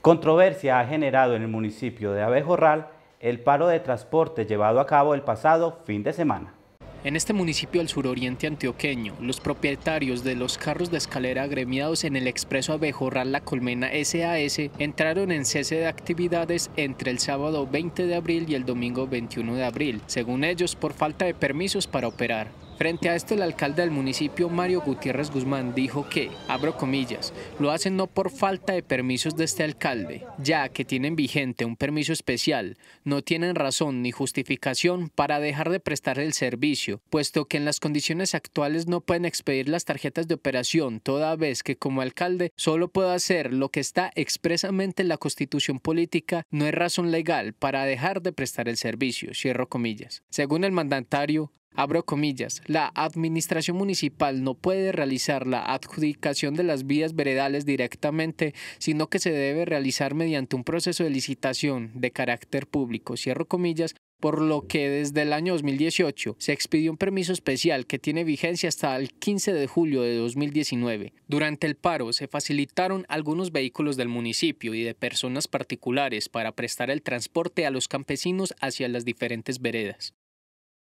Controversia ha generado en el municipio de Abejorral el paro de transporte llevado a cabo el pasado fin de semana. En este municipio del suroriente antioqueño, los propietarios de los carros de escalera agremiados en el expreso Abejorral La Colmena SAS entraron en cese de actividades entre el sábado 20 de abril y el domingo 21 de abril, según ellos por falta de permisos para operar. Frente a esto, el alcalde del municipio, Mario Gutiérrez Guzmán, dijo que, abro comillas, lo hacen no por falta de permisos de este alcalde, ya que tienen vigente un permiso especial, no tienen razón ni justificación para dejar de prestar el servicio, puesto que en las condiciones actuales no pueden expedir las tarjetas de operación, toda vez que como alcalde solo puedo hacer lo que está expresamente en la constitución política, no es razón legal para dejar de prestar el servicio, cierro comillas. Según el mandatario, abro comillas, la administración municipal no puede realizar la adjudicación de las vías veredales directamente, sino que se debe realizar mediante un proceso de licitación de carácter público, cierro comillas, por lo que desde el año 2018 se expidió un permiso especial que tiene vigencia hasta el 15 de julio de 2019. Durante el paro se facilitaron algunos vehículos del municipio y de personas particulares para prestar el transporte a los campesinos hacia las diferentes veredas.